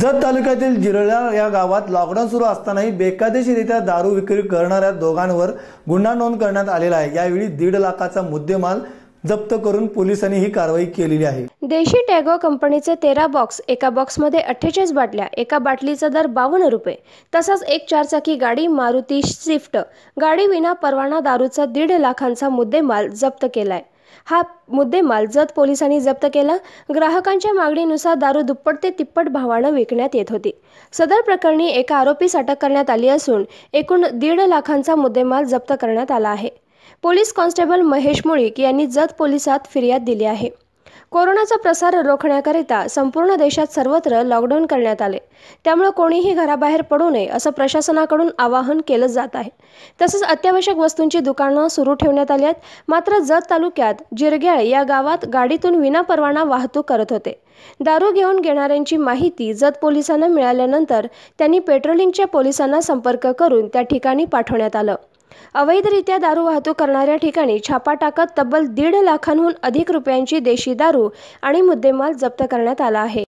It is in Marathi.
जत तालुक्यातील जिरळा या गावात लॉकडाऊन सुरू असतानाही बेकायदेशीरित्या दारू विक्री करणाऱ्या दोघांवर गुन्हा नोंद करण्यात आलेला आहे यावेळी दीड लाखाचा मुद्देमाल जप्त करून पोलिसांनी ही कारवाई केलेली आहे देशी टॅगो कंपनीचे तेरा बॉक्स एका बॉक्समध्ये अठ्ठेचाळीस बाटल्या एका बाटलीचा दर बावन्न रुपये तसंच एक चारचाकी गाडी मारुती स्विफ्ट गाडी विना परवाना दारूचा दीड लाखांचा मुद्देमाल जप्त केलाय हा मुद्देमाल जत पोलिसांनी जप्त केला ग्राहकांच्या मागणीनुसार दारू दुप्पट ते तिप्पट भावानं विकण्यात येत होती सदर प्रकरणी एका आरोपीस अटक करण्यात आली असून एकूण दीड लाखांचा मुद्देमाल जप्त करण्यात आला आहे पोलीस कॉन्स्टेबल महेश मुळीक यांनी जत पोलिसात फिर्याद दिली आहे कोरोनाचा प्रसार रोखण्याकरिता संपूर्ण देशात सर्वत्र लॉकडाऊन करण्यात आले त्यामुळे कोणीही घराबाहेर पडू नये असं प्रशासनाकडून आवाहन केलं जात आहे तसंच अत्यावश्यक वस्तूंची दुकानं सुरू ठेवण्यात आली आहेत मात्र जत तालुक्यात जिरग्याळ या गावात गाडीतून विनापरवाना वाहतूक करत होते दारू घेऊन घेणाऱ्यांची माहिती जत पोलिसांना मिळाल्यानंतर त्यांनी पेट्रोलिंगच्या पोलिसांना संपर्क करून त्या ठिकाणी पाठवण्यात आलं अवैधरित्या दारू वाहतूक करणाऱ्या ठिकाणी छापा टाकत तब्बल दीड लाखांहून अधिक रुपयांची देशी दारू आणि मुद्देमाल जप्त करण्यात आला आहे